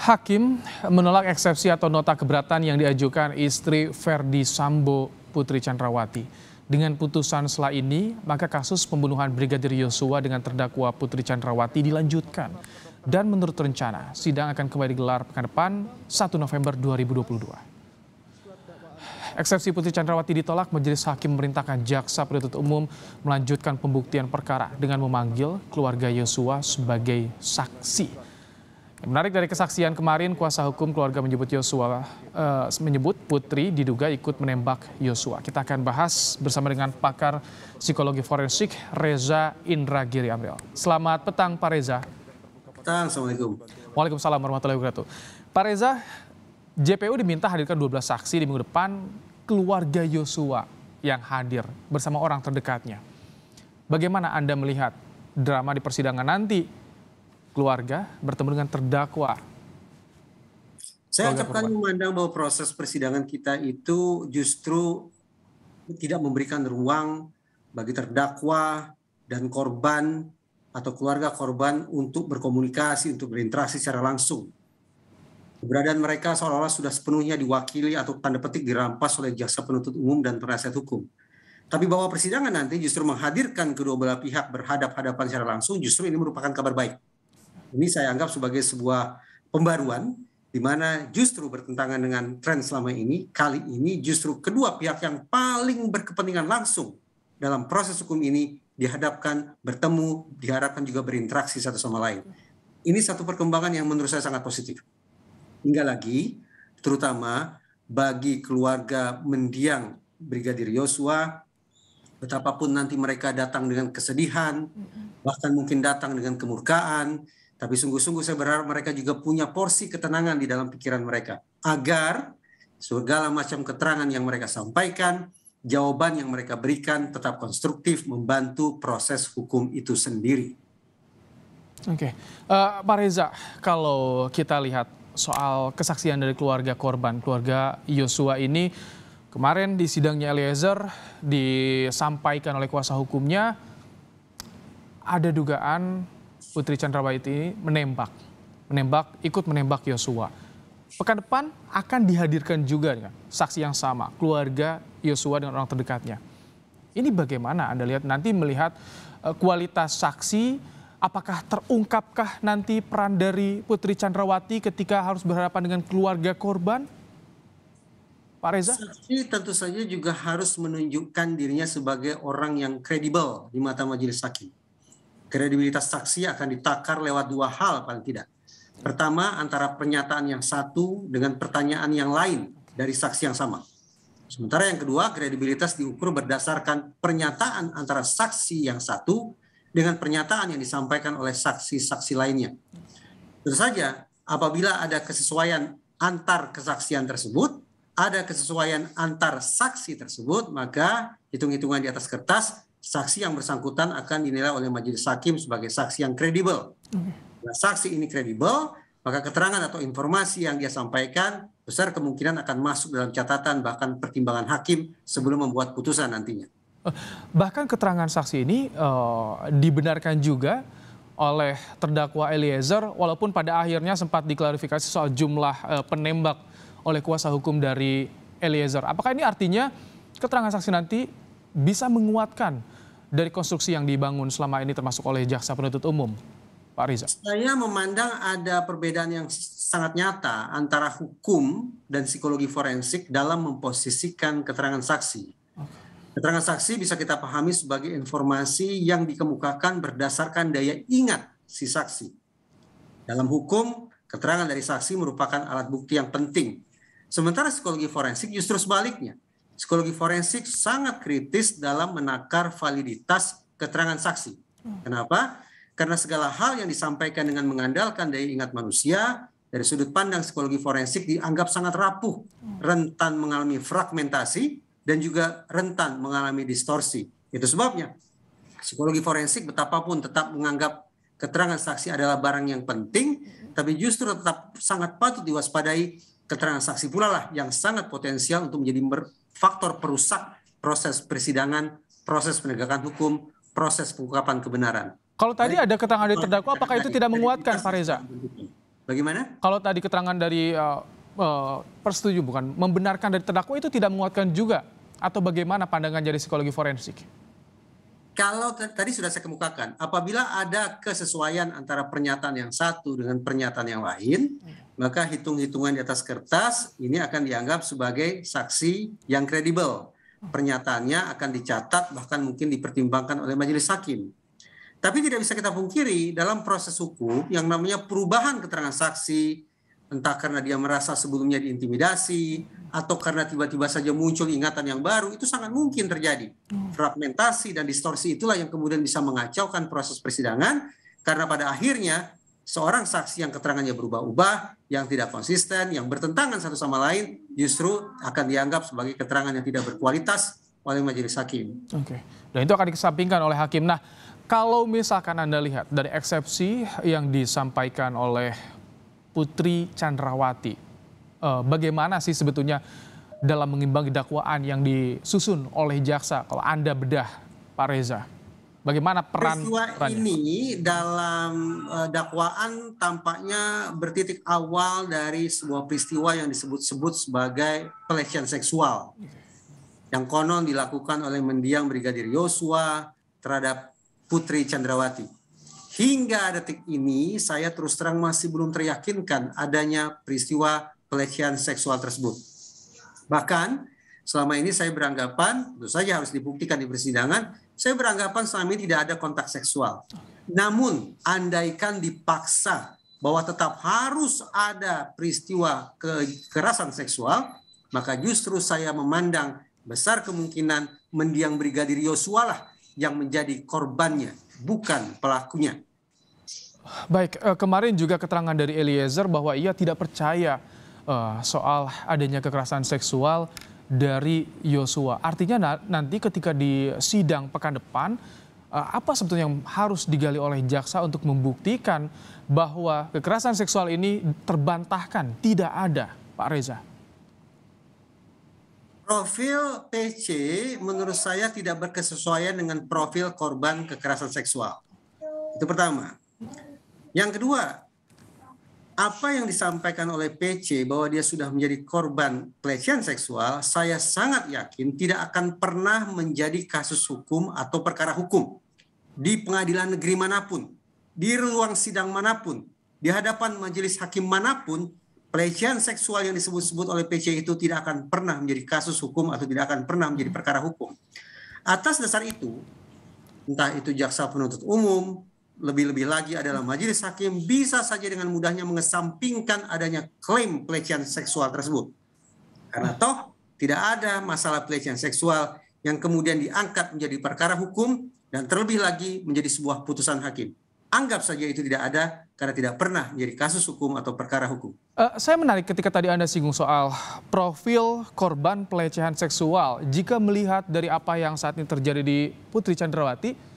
Hakim menolak eksepsi atau nota keberatan yang diajukan istri Ferdi Sambo Putri Chandrawati. Dengan putusan setelah ini, maka kasus pembunuhan Brigadir Yosua dengan terdakwa Putri Chandrawati dilanjutkan. Dan menurut rencana, sidang akan kembali digelar pekan depan 1 November 2022. Eksepsi Putri Chandrawati ditolak, Majelis Hakim memerintahkan Jaksa Penuntut Umum melanjutkan pembuktian perkara dengan memanggil keluarga Yosua sebagai saksi. Menarik dari kesaksian kemarin, kuasa hukum keluarga menyebut Yosua uh, menyebut Putri diduga ikut menembak Yosua. Kita akan bahas bersama dengan pakar psikologi forensik Reza Indragiri Amril. Selamat petang Pak Reza. Petang, Assalamualaikum. Waalaikumsalam warahmatullahi wabarakatuh. Pak Reza, JPU diminta hadirkan 12 saksi di minggu depan keluarga Yosua yang hadir bersama orang terdekatnya. Bagaimana Anda melihat drama di persidangan nanti keluarga bertemu dengan terdakwa. Saya akan memandang bahwa proses persidangan kita itu justru tidak memberikan ruang bagi terdakwa dan korban atau keluarga korban untuk berkomunikasi, untuk berinteraksi secara langsung. Keberadaan mereka seolah-olah sudah sepenuhnya diwakili atau tanda petik dirampas oleh jaksa penuntut umum dan penasihat hukum. Tapi bahwa persidangan nanti justru menghadirkan kedua belah pihak berhadap-hadapan secara langsung, justru ini merupakan kabar baik. Ini saya anggap sebagai sebuah pembaruan di mana justru bertentangan dengan tren selama ini, kali ini justru kedua pihak yang paling berkepentingan langsung dalam proses hukum ini dihadapkan, bertemu, diharapkan juga berinteraksi satu sama lain. Ini satu perkembangan yang menurut saya sangat positif. Hingga lagi, terutama bagi keluarga mendiang Brigadir Yosua, betapapun nanti mereka datang dengan kesedihan, bahkan mungkin datang dengan kemurkaan, tapi sungguh-sungguh saya berharap mereka juga punya porsi ketenangan di dalam pikiran mereka. Agar segala macam keterangan yang mereka sampaikan, jawaban yang mereka berikan tetap konstruktif membantu proses hukum itu sendiri. Oke, okay. uh, eh, Pak Reza, kalau kita lihat soal kesaksian dari keluarga korban, keluarga Yosua ini kemarin di sidangnya Eliezer disampaikan oleh kuasa hukumnya ada dugaan Putri Chandrawati menembak, menembak ikut menembak Yosua. Pekan depan akan dihadirkan juga ya, saksi yang sama, keluarga Yosua dengan orang terdekatnya. Ini bagaimana Anda lihat nanti melihat eh, kualitas saksi apakah terungkapkah nanti peran dari Putri Chandrawati ketika harus berhadapan dengan keluarga korban? Pak Reza? Saksi tentu saja juga harus menunjukkan dirinya sebagai orang yang kredibel di mata majelis hakim kredibilitas saksi akan ditakar lewat dua hal paling tidak. Pertama, antara pernyataan yang satu dengan pertanyaan yang lain dari saksi yang sama. Sementara yang kedua, kredibilitas diukur berdasarkan pernyataan antara saksi yang satu dengan pernyataan yang disampaikan oleh saksi-saksi lainnya. Tentu saja, apabila ada kesesuaian antar kesaksian tersebut, ada kesesuaian antar saksi tersebut, maka hitung-hitungan di atas kertas saksi yang bersangkutan akan dinilai oleh majelis hakim sebagai saksi yang kredibel. Nah, saksi ini kredibel, maka keterangan atau informasi yang dia sampaikan besar kemungkinan akan masuk dalam catatan bahkan pertimbangan hakim sebelum membuat putusan nantinya. Eh, bahkan keterangan saksi ini uh, dibenarkan juga oleh terdakwa Eliezer walaupun pada akhirnya sempat diklarifikasi soal jumlah uh, penembak oleh kuasa hukum dari Eliezer. Apakah ini artinya keterangan saksi nanti bisa menguatkan dari konstruksi yang dibangun selama ini termasuk oleh jaksa penuntut umum? Pak Riza. Saya memandang ada perbedaan yang sangat nyata antara hukum dan psikologi forensik dalam memposisikan keterangan saksi. Keterangan saksi bisa kita pahami sebagai informasi yang dikemukakan berdasarkan daya ingat si saksi. Dalam hukum, keterangan dari saksi merupakan alat bukti yang penting. Sementara psikologi forensik justru sebaliknya psikologi forensik sangat kritis dalam menakar validitas keterangan saksi. Hmm. Kenapa? Karena segala hal yang disampaikan dengan mengandalkan daya ingat manusia dari sudut pandang psikologi forensik dianggap sangat rapuh, hmm. rentan mengalami fragmentasi dan juga rentan mengalami distorsi. Itu sebabnya psikologi forensik betapapun tetap menganggap keterangan saksi adalah barang yang penting, hmm. tapi justru tetap sangat patut diwaspadai keterangan saksi pula lah yang sangat potensial untuk menjadi faktor perusak proses persidangan, proses penegakan hukum, proses pengungkapan kebenaran. Kalau tadi ada keterangan dari terdakwa, apakah itu tidak menguatkan, Pak Reza? Bagaimana? Kalau tadi keterangan dari uh, uh, persetuju, bukan membenarkan dari terdakwa itu tidak menguatkan juga, atau bagaimana pandangan dari psikologi forensik? kalau tadi sudah saya kemukakan, apabila ada kesesuaian antara pernyataan yang satu dengan pernyataan yang lain, hmm. maka hitung-hitungan di atas kertas ini akan dianggap sebagai saksi yang kredibel. Hmm. Pernyataannya akan dicatat bahkan mungkin dipertimbangkan oleh majelis hakim. Tapi tidak bisa kita pungkiri dalam proses hukum yang namanya perubahan keterangan saksi, entah karena dia merasa sebelumnya diintimidasi atau karena tiba-tiba saja muncul ingatan yang baru itu sangat mungkin terjadi hmm. fragmentasi dan distorsi itulah yang kemudian bisa mengacaukan proses persidangan karena pada akhirnya seorang saksi yang keterangannya berubah-ubah, yang tidak konsisten, yang bertentangan satu sama lain, justru akan dianggap sebagai keterangan yang tidak berkualitas oleh majelis hakim. Oke, dan itu akan dikesampingkan oleh hakim. Nah, kalau misalkan Anda lihat dari eksepsi yang disampaikan oleh Putri Chandrawati. Eh, bagaimana sih sebetulnya dalam mengimbangi dakwaan yang disusun oleh jaksa kalau Anda bedah Pak Reza? Bagaimana peran peristiwa perannya? ini dalam eh, dakwaan tampaknya bertitik awal dari sebuah peristiwa yang disebut-sebut sebagai pelecehan seksual yang konon dilakukan oleh mendiang Brigadir Yosua terhadap Putri Chandrawati. Hingga detik ini saya terus terang masih belum teryakinkan adanya peristiwa pelecehan seksual tersebut. Bahkan selama ini saya beranggapan, tentu saja harus dibuktikan di persidangan, saya beranggapan selama ini tidak ada kontak seksual. Namun andaikan dipaksa bahwa tetap harus ada peristiwa kekerasan seksual, maka justru saya memandang besar kemungkinan mendiang Brigadir Yosua lah yang menjadi korbannya, bukan pelakunya. Baik, eh, kemarin juga keterangan dari Eliezer bahwa ia tidak percaya eh, soal adanya kekerasan seksual dari Yosua. Artinya nanti ketika di sidang pekan depan, eh, apa sebetulnya yang harus digali oleh jaksa untuk membuktikan bahwa kekerasan seksual ini terbantahkan, tidak ada, Pak Reza? Profil PC menurut saya tidak berkesesuaian dengan profil korban kekerasan seksual. Itu pertama. Yang kedua, apa yang disampaikan oleh PC bahwa dia sudah menjadi korban pelecehan seksual, saya sangat yakin tidak akan pernah menjadi kasus hukum atau perkara hukum di pengadilan negeri manapun, di ruang sidang manapun, di hadapan majelis hakim manapun, pelecehan seksual yang disebut-sebut oleh PC itu tidak akan pernah menjadi kasus hukum atau tidak akan pernah menjadi perkara hukum. Atas dasar itu, entah itu jaksa penuntut umum, lebih-lebih lagi adalah majelis hakim bisa saja dengan mudahnya mengesampingkan adanya klaim pelecehan seksual tersebut. Karena toh tidak ada masalah pelecehan seksual yang kemudian diangkat menjadi perkara hukum dan terlebih lagi menjadi sebuah putusan hakim. Anggap saja itu tidak ada karena tidak pernah menjadi kasus hukum atau perkara hukum. Uh, saya menarik ketika tadi Anda singgung soal profil korban pelecehan seksual. Jika melihat dari apa yang saat ini terjadi di Putri Chandrawati,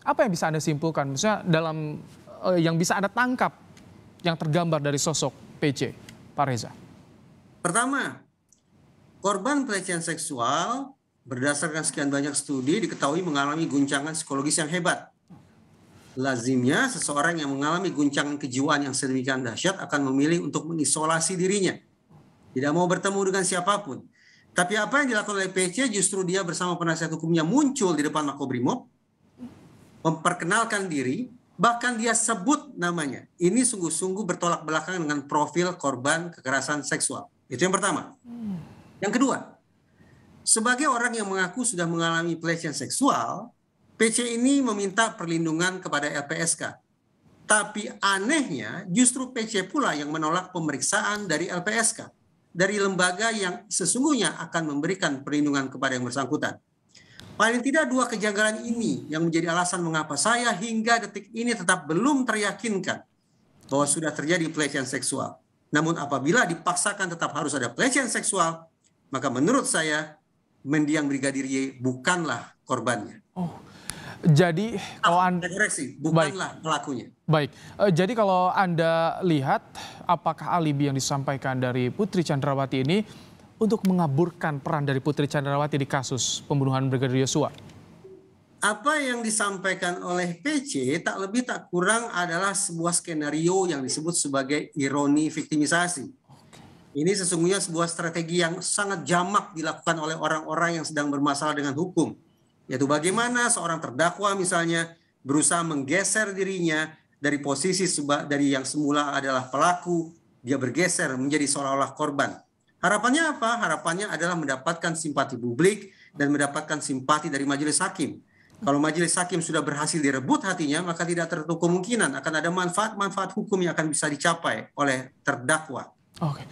apa yang bisa Anda simpulkan? Misalnya dalam uh, yang bisa Anda tangkap yang tergambar dari sosok PC, Pak Reza? Pertama, korban pelecehan seksual berdasarkan sekian banyak studi diketahui mengalami guncangan psikologis yang hebat. Lazimnya seseorang yang mengalami guncangan kejiwaan yang sedemikian dahsyat akan memilih untuk mengisolasi dirinya. Tidak mau bertemu dengan siapapun. Tapi apa yang dilakukan oleh PC justru dia bersama penasihat hukumnya muncul di depan Makobrimob memperkenalkan diri, bahkan dia sebut namanya. Ini sungguh-sungguh bertolak belakang dengan profil korban kekerasan seksual. Itu yang pertama. Yang kedua, sebagai orang yang mengaku sudah mengalami pelecehan seksual, PC ini meminta perlindungan kepada LPSK. Tapi anehnya justru PC pula yang menolak pemeriksaan dari LPSK, dari lembaga yang sesungguhnya akan memberikan perlindungan kepada yang bersangkutan. Paling tidak dua kejanggalan ini yang menjadi alasan mengapa saya hingga detik ini tetap belum teryakinkan bahwa sudah terjadi pelecehan seksual. Namun apabila dipaksakan tetap harus ada pelecehan seksual, maka menurut saya mendiang Brigadir Y bukanlah korbannya. Oh. Jadi kalau Anda koreksi, bukanlah baik, pelakunya. Baik. Eh, jadi kalau Anda lihat apakah alibi yang disampaikan dari Putri Chandrawati ini untuk mengaburkan peran dari Putri Chandrawati di kasus pembunuhan Brigadir Yosua? Apa yang disampaikan oleh PC tak lebih tak kurang adalah sebuah skenario yang disebut sebagai ironi viktimisasi. Ini sesungguhnya sebuah strategi yang sangat jamak dilakukan oleh orang-orang yang sedang bermasalah dengan hukum. Yaitu bagaimana seorang terdakwa misalnya berusaha menggeser dirinya dari posisi dari yang semula adalah pelaku, dia bergeser menjadi seolah-olah korban. Harapannya apa? Harapannya adalah mendapatkan simpati publik dan mendapatkan simpati dari majelis hakim. Kalau majelis hakim sudah berhasil direbut hatinya, maka tidak tertutup kemungkinan akan ada manfaat-manfaat hukum yang akan bisa dicapai oleh terdakwa. Oke.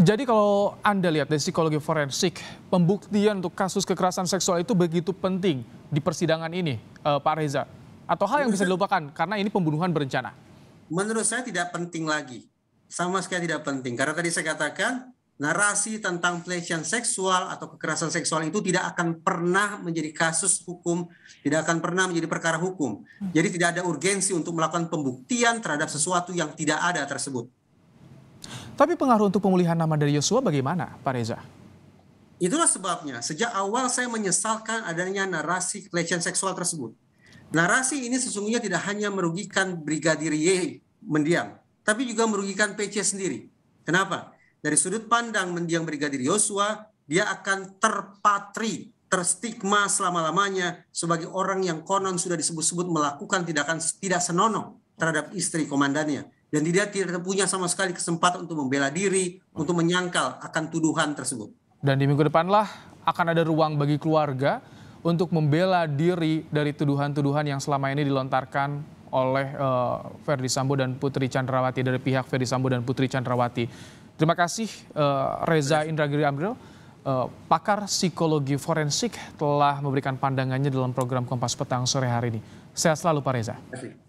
Jadi kalau Anda lihat dari psikologi forensik, pembuktian untuk kasus kekerasan seksual itu begitu penting di persidangan ini, eh, Pak Reza. Atau hal yang bisa dilupakan karena ini pembunuhan berencana. Menurut saya tidak penting lagi. Sama sekali tidak penting. Karena tadi saya katakan narasi tentang pelecehan seksual atau kekerasan seksual itu tidak akan pernah menjadi kasus hukum, tidak akan pernah menjadi perkara hukum. Hmm. Jadi tidak ada urgensi untuk melakukan pembuktian terhadap sesuatu yang tidak ada tersebut. Tapi pengaruh untuk pemulihan nama dari Yosua bagaimana, Pak Reza? Itulah sebabnya sejak awal saya menyesalkan adanya narasi pelecehan seksual tersebut. Narasi ini sesungguhnya tidak hanya merugikan Brigadir Y mendiam, tapi juga merugikan PC sendiri. Kenapa? dari sudut pandang mendiang Brigadir Yosua, dia akan terpatri, terstigma selama-lamanya sebagai orang yang konon sudah disebut-sebut melakukan tindakan tidak senonoh terhadap istri komandannya. Dan dia tidak punya sama sekali kesempatan untuk membela diri, untuk menyangkal akan tuduhan tersebut. Dan di minggu depanlah akan ada ruang bagi keluarga untuk membela diri dari tuduhan-tuduhan yang selama ini dilontarkan oleh uh, eh, Ferdi Sambo dan Putri Chandrawati dari pihak Ferdi Sambo dan Putri Chandrawati. Terima kasih uh, Reza Indragiri Amril, uh, pakar psikologi forensik telah memberikan pandangannya dalam program Kompas Petang sore hari ini. Sehat selalu Pak Reza. Terima kasih.